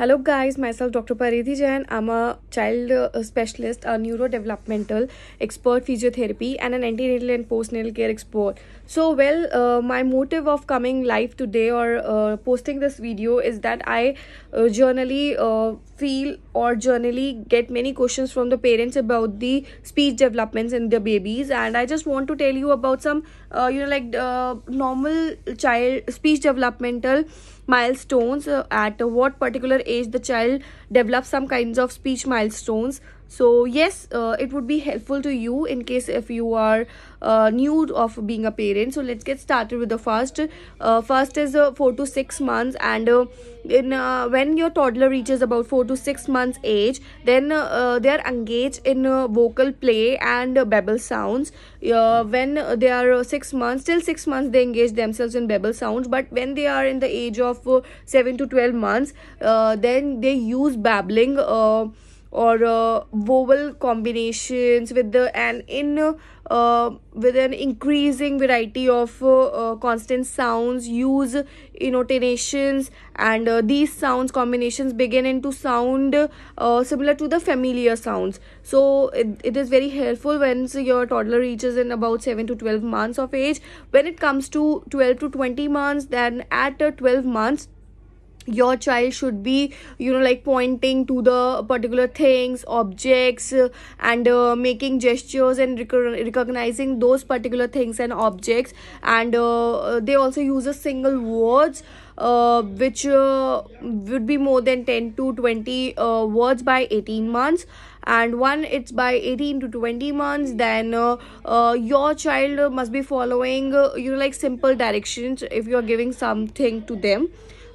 Hello guys, myself Dr. Paridhi Jain. I'm a child uh, specialist, a neurodevelopmental expert physiotherapy and an antenatal and postnatal care expert. So well, uh, my motive of coming live today or uh, posting this video is that I generally uh, uh, feel or generally get many questions from the parents about the speech developments in the babies and I just want to tell you about some, you know, like normal child speech developmental milestones uh, at what particular age the child develops some kinds of speech milestones so yes uh, it would be helpful to you in case if you are uh, new of being a parent so let's get started with the first uh, first is uh, 4 to 6 months and uh, in uh, when your toddler reaches about 4 to 6 months age then uh, they are engaged in vocal play and babble sounds when they are 6 months till 6 months they engage themselves in babble sounds but when they are in the age of 7 to 12 months then they use babbling or uh, vowel combinations with the and in uh, with an increasing variety of uh, constant sounds use intonations and these sounds combinations begin into sound similar to the familiar sounds so it, it is very helpful once your toddler reaches in about 7 to 12 months of age when it comes to 12 to 20 months then at uh, 12 months your child should be you know like pointing to the particular things objects and uh, making gestures and rec recognizing those particular things and objects and uh, uh, they also use a single words uh, which uh, would be more than 10 to 20 uh, words by 18 months and one it's by 18 to 20 months then uh, uh, your child must be following you know like simple directions if you're giving something to them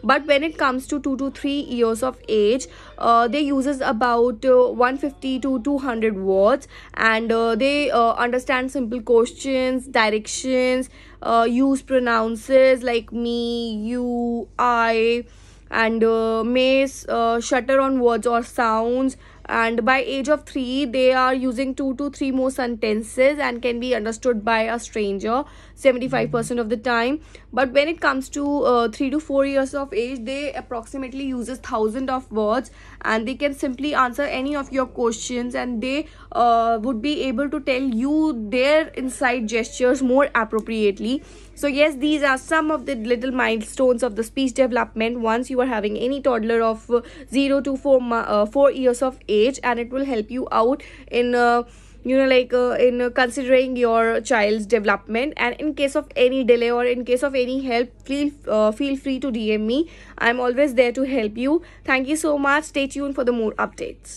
but when it comes to 2 to 3 years of age uh, they uses about uh, 150 to 200 words and uh, they uh, understand simple questions directions uh, use pronounces like me you i and uh, may uh, shutter on words or sounds and by age of 3 they are using 2 to 3 more sentences and can be understood by a stranger 75% of the time but when it comes to uh, 3 to 4 years of age they approximately uses thousand of words and they can simply answer any of your questions and they uh, would be able to tell you their inside gestures more appropriately so yes these are some of the little milestones of the speech development once you are having any toddler of uh, 0 to 4 uh, 4 years of age age and it will help you out in uh, you know like uh, in uh, considering your child's development and in case of any delay or in case of any help feel uh, feel free to dm me i'm always there to help you thank you so much stay tuned for the more updates